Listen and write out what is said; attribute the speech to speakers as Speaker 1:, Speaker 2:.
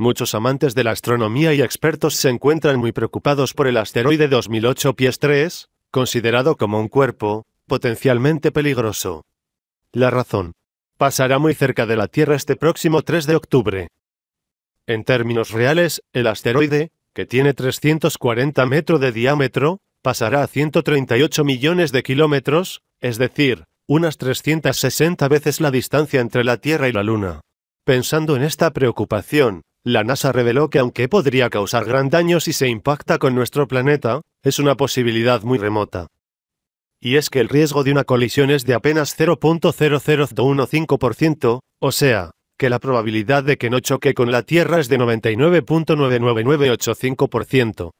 Speaker 1: Muchos amantes de la astronomía y expertos se encuentran muy preocupados por el asteroide 2008 Pies 3, considerado como un cuerpo potencialmente peligroso. La razón. Pasará muy cerca de la Tierra este próximo 3 de octubre. En términos reales, el asteroide, que tiene 340 metros de diámetro, pasará a 138 millones de kilómetros, es decir, unas 360 veces la distancia entre la Tierra y la Luna. Pensando en esta preocupación, la NASA reveló que aunque podría causar gran daño si se impacta con nuestro planeta, es una posibilidad muy remota. Y es que el riesgo de una colisión es de apenas 0.00015%, o sea, que la probabilidad de que no choque con la Tierra es de 99.99985%.